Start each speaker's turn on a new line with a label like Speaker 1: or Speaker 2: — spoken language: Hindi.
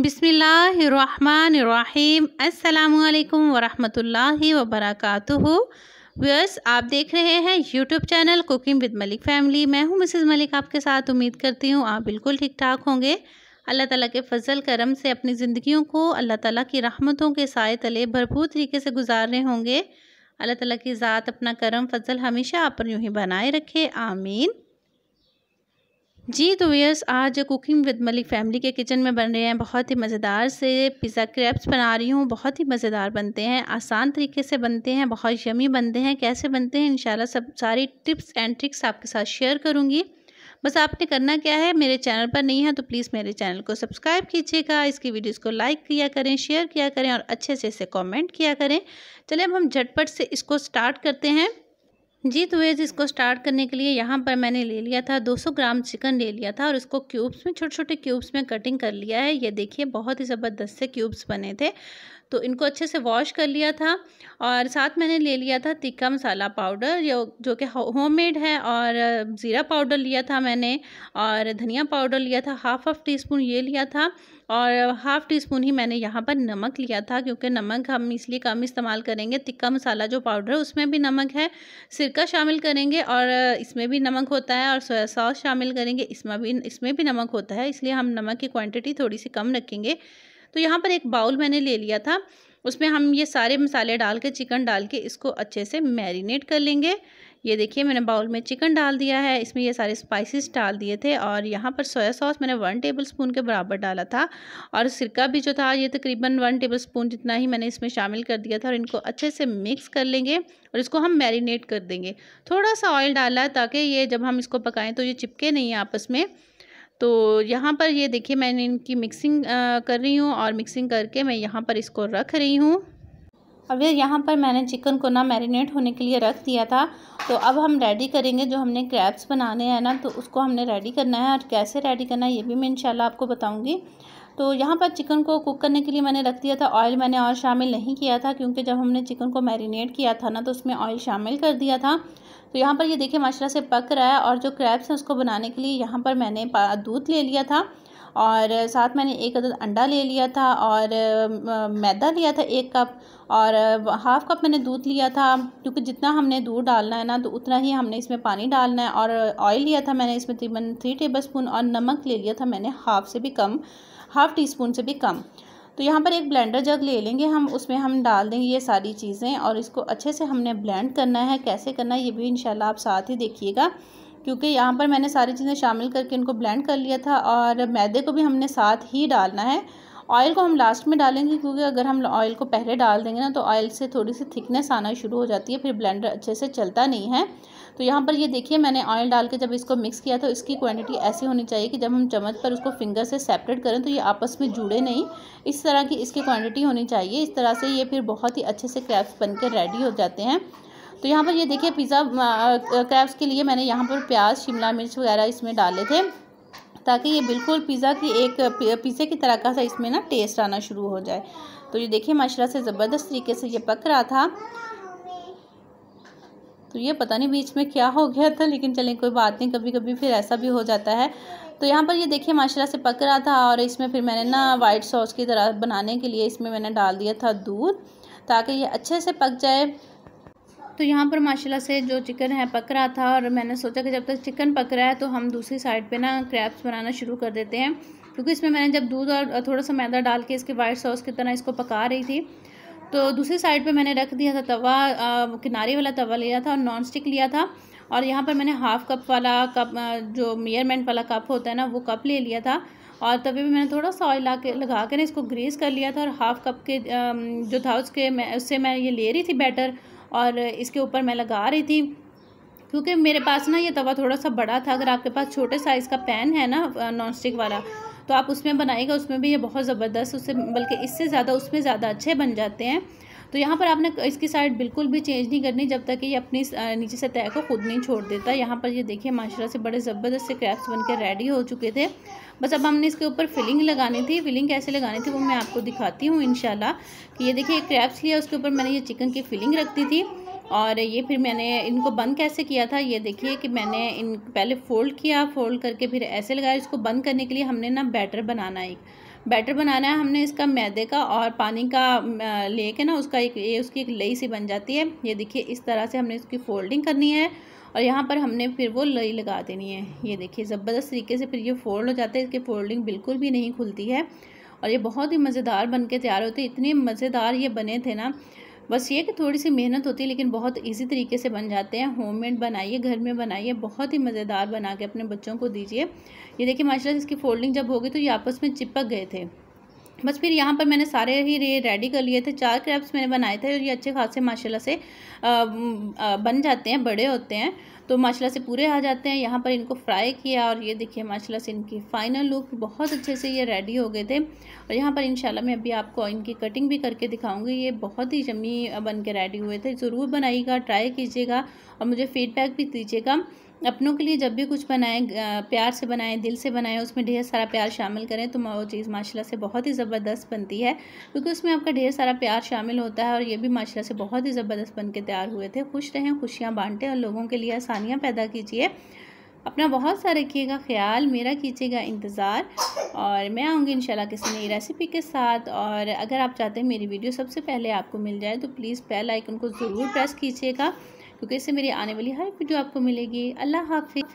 Speaker 1: बिसमीम् अल्लाम वरहमतुल्लाहि वबरकातुहु व्यूअर्स आप देख रहे हैं YouTube channel cooking with Malik family मैं हूं मिसेस मलिक आपके साथ उम्मीद करती हूं आप बिल्कुल ठीक ठाक होंगे अल्लाह ताला के फजल करम से अपनी ज़िंदगियों को अल्लाह ताला की रहमतों के साय तले भरपूर तरीके से गुजार रहे होंगे अल्लाह ताला की ज़ात अपना करम फजल हमेशा आप पर यूँ ही बनाए रखे आमीन जी तो यस आज कुकिंग विद मलिक फैमिली के किचन में बन रहे हैं बहुत ही मज़ेदार से पिज़्ज़ा क्रैप्स बना रही हूँ बहुत ही मज़ेदार बनते हैं आसान तरीके से बनते हैं बहुत यमी बनते हैं कैसे बनते हैं इंशाल्लाह सब सारी टिप्स एंड ट्रिक्स आपके साथ शेयर करूँगी बस आपने करना क्या है मेरे चैनल पर नहीं है तो प्लीज़ मेरे चैनल को सब्सक्राइब कीजिएगा इसकी वीडियोज़ को लाइक किया करें शेयर किया करें और अच्छे से इसे कॉमेंट किया करें चलिए अब हम झटपट से इसको स्टार्ट करते हैं जी तो वेज इसको स्टार्ट करने के लिए यहाँ पर मैंने ले लिया था 200 ग्राम चिकन ले लिया था और इसको क्यूब्स में छोटे छोटे क्यूब्स में कटिंग कर लिया है ये देखिए बहुत ही ज़बरदस्त से क्यूब्स बने थे तो इनको अच्छे से वॉश कर लिया था और साथ मैंने ले लिया था तिक्का मसाला पाउडर जो जो कि होम मेड है और ज़ीरा पाउडर लिया था मैंने और धनिया पाउडर लिया था हाफ़ हाफ़ टी स्पून ये लिया था और हाफ़ टी स्पून ही मैंने यहाँ पर नमक लिया था क्योंकि नमक हम इसलिए कम इस्तेमाल करेंगे तिक्का मसाला जो पाउडर है उसमें भी नमक है सिरका शामिल करेंगे और इसमें भी नमक होता है और सोया सॉस शामिल करेंगे इसमें भी इसमें भी नमक होता है इसलिए हम नमक की क्वांटिटी थोड़ी सी कम रखेंगे तो यहाँ पर एक बाउल मैंने ले लिया था उसमें हम ये सारे मसाले डाल के चिकन डाल के इसको अच्छे से मैरिनेट कर लेंगे ये देखिए मैंने बाउल में चिकन डाल दिया है इसमें ये सारे स्पाइसेस डाल दिए थे और यहाँ पर सोया सॉस मैंने वन टेबल स्पून के बराबर डाला था और सिरका भी जो था ये तकरीबन वन टेबल स्पून जितना ही मैंने इसमें शामिल कर दिया था और इनको अच्छे से मिक्स कर लेंगे और इसको हम मैरिनेट कर देंगे थोड़ा सा ऑयल डाला है ताकि ये जब हम इसको पकाएँ तो ये चिपके नहीं आपस में तो यहाँ पर ये देखिए मैंने इनकी मिक्सिंग कर रही हूँ और मिक्सिंग करके मैं यहाँ पर इसको रख रही हूँ अब ये यहाँ पर मैंने चिकन को ना मैरिनेट होने के लिए रख दिया था तो अब हम रेडी करेंगे जो हमने क्रैप्स बनाने हैं ना तो उसको हमने रेडी करना है और कैसे रेडी करना है ये भी मैं इंशाल्लाह आपको बताऊँगी तो यहाँ पर चिकन को कुक करने के लिए मैंने रख दिया था ऑयल मैंने और शामिल नहीं किया था क्योंकि जब हमने चिकन को मैरिनेट किया था ना तो उसमें ऑयल शामिल कर दिया था तो यहाँ पर ये देखिए माशाला से पक रहा है और जो क्रैप्स हैं उसको बनाने के लिए यहाँ पर मैंने दूध ले लिया था और साथ मैंने एक अदद अंडा ले लिया था और मैदा लिया था एक कप और हाफ़ कप मैंने दूध लिया था क्योंकि जितना हमने दूध डालना है ना तो उतना ही हमने इसमें पानी डालना है और ऑयल लिया था मैंने इसमें तकरीबन थ्री टेबल स्पून और नमक ले लिया था मैंने हाफ़ से भी कम हाफ़ टी स्पून से भी कम तो यहाँ पर एक ब्लेंडर जग ले लेंगे हम उसमें हम डाल देंगे ये सारी चीज़ें और इसको अच्छे से हमने ब्लेंड करना है कैसे करना है ये भी इंशाल्लाह आप साथ ही देखिएगा क्योंकि यहाँ पर मैंने सारी चीज़ें शामिल करके इनको ब्लेंड कर लिया था और मैदे को भी हमने साथ ही डालना है ऑयल को हम लास्ट में डालेंगे क्योंकि अगर हम ऑयल को पहले डाल देंगे ना तो ऑयल से थोड़ी सी थिकनेस आना शुरू हो जाती है फिर ब्लेंडर अच्छे से चलता नहीं है तो यहाँ पर ये देखिए मैंने ऑयल डाल के जब इसको मिक्स किया तो इसकी क्वांटिटी ऐसी होनी चाहिए कि जब हम चम्मच पर उसको फिंगर से सेपरेट करें तो ये आपस में जुड़े नहीं इस तरह की इसकी क्वांटिटी होनी चाहिए इस तरह से ये फिर बहुत ही अच्छे से क्रैप्स बन के रेडी हो जाते हैं तो यहाँ पर ये देखिए पिज़्ज़ा क्रैप्स के लिए मैंने यहाँ पर प्याज शिमला मिर्च वगैरह इसमें डाले थे ताकि ये बिल्कुल पिज़्ज़ा की एक पिज़्ज़े की तरह का सा इसमें ना टेस्ट आना शुरू हो जाए तो ये देखिए माशरा से ज़बरदस्त तरीके से ये पक रहा था तो ये पता नहीं बीच में क्या हो गया था लेकिन चलें कोई बात नहीं कभी कभी फिर ऐसा भी हो जाता है तो यहाँ पर ये देखिए माशाल्लाह से पक रहा था और इसमें फिर मैंने ना वाइट सॉस की तरह बनाने के लिए इसमें मैंने डाल दिया था दूध ताकि ये अच्छे से पक जाए तो यहाँ पर माशाल्लाह से जो चिकन है पक रहा था और मैंने सोचा कि जब तक चिकन पक रहा है तो हम दूसरी साइड पे ना क्रैप्स बनाना शुरू कर देते हैं क्योंकि इसमें मैंने जब दूध और थोड़ा सा मैदा डाल के इसके वाइट सॉस की तरह इसको पका रही थी तो दूसरी साइड पर मैंने रख दिया था तवा किनारे वाला तवा लिया था और नॉन स्टिक लिया था और यहाँ पर मैंने हाफ़ कप वाला कप जो मेयरमेंट वाला कप होता है ना वो कप ले लिया था और तभी भी मैंने थोड़ा सा ऑयल ला के लगा कर इसको ग्रीस कर लिया था और हाफ़ कप के जो था उसके मैं उससे मैं ये ले रही थी बैटर और इसके ऊपर मैं लगा रही थी क्योंकि मेरे पास ना ये तवा थोड़ा सा बड़ा था अगर आपके पास छोटे साइज़ का पैन है ना नॉन स्टिक वाला तो आप उसमें बनाएगा उसमें भी ये बहुत ज़बरदस्त उससे बल्कि इससे ज़्यादा उसमें ज़्यादा अच्छे बन जाते हैं तो यहाँ पर आपने इसकी साइड बिल्कुल भी चेंज नहीं करनी जब तक कि ये अपनी नीचे से तय को खुद नहीं छोड़ देता यहाँ पर ये देखिए माशरा से बड़े ज़बरदस्त से क्रैप्स बन के रेडी हो चुके थे बस अब हमने इसके ऊपर फिलिंग लगानी थी फिलिंग कैसे लगानी थी वो मैं आपको दिखाती हूँ इन कि ये देखिए क्रैप्स लिया उसके ऊपर मैंने ये चिकन की फिलिंग रख दी थी और ये फिर मैंने इनको बंद कैसे किया था ये देखिए कि मैंने इन पहले फ़ोल्ड किया फ़ोल्ड करके फिर ऐसे लगाया इसको बंद करने के लिए हमने ना बैटर बनाना है बैटर बनाना है हमने इसका मैदे का और पानी का लेके ना उसका एक ये उसकी एक लई सी बन जाती है ये देखिए इस तरह से हमने इसकी फ़ोल्डिंग करनी है और यहाँ पर हमने फिर वो लई लगा देनी है ये देखिए ज़बरदस्त तरीके से फिर ये फोल्ड हो जाता है इसकी फोल्डिंग बिल्कुल भी नहीं खुलती है और ये बहुत ही मज़ेदार बन के तैयार होते इतने मज़ेदार ये बने थे ना बस ये कि थोड़ी सी मेहनत होती है लेकिन बहुत इजी तरीके से बन जाते हैं होममेड बनाइए घर में बनाइए बहुत ही मज़ेदार बना के अपने बच्चों को दीजिए ये देखिए माशाल्लाह इसकी फोल्डिंग जब होगी तो ये आपस में चिपक गए थे बस फिर यहाँ पर मैंने सारे ही रे रेडी कर लिए थे चार क्रेप्स मैंने बनाए थे और ये अच्छे खासे माशाल्लाह से बन जाते हैं बड़े होते हैं तो माशाल्लाह से पूरे आ जाते हैं यहाँ पर इनको फ्राई किया और ये देखिए माशाल्लाह से इनकी फ़ाइनल लुक बहुत अच्छे से ये रेडी हो गए थे और यहाँ पर इंशाल्लाह मैं अभी आपको इनकी कटिंग भी करके दिखाऊंगी ये बहुत ही जमी बन के रेडी हुए थे ज़रूर बनाइएगा ट्राई कीजिएगा और मुझे फीडबैक भी दीजिएगा अपनों के लिए जब भी कुछ बनाएं प्यार से बनाएं दिल से बनाएं उसमें ढेर सारा प्यार शामिल करें तो वो चीज़ माशाल्लाह से बहुत ही ज़बरदस्त बनती है क्योंकि उसमें आपका ढेर सारा प्यार शामिल होता है और ये भी माशाल्लाह से बहुत ही ज़बरदस्त बन के तैयार हुए थे खुश रहें खुशियाँ बांटें और लोगों के लिए आसानियाँ पैदा कीजिए अपना बहुत सा रखिएगा ख्याल मेरा कीजिएगा इंतज़ार और मैं आऊँगी इंशाल्लाह किसी नई रेसिपी के साथ और अगर आप चाहते हैं मेरी वीडियो सबसे पहले आपको मिल जाए तो प्लीज़ बेल आइकन को ज़रूर प्रेस कीजिएगा क्योंकि ऐसे मेरी आने वाली हर वीडियो आपको मिलेगी अल्लाह हाफि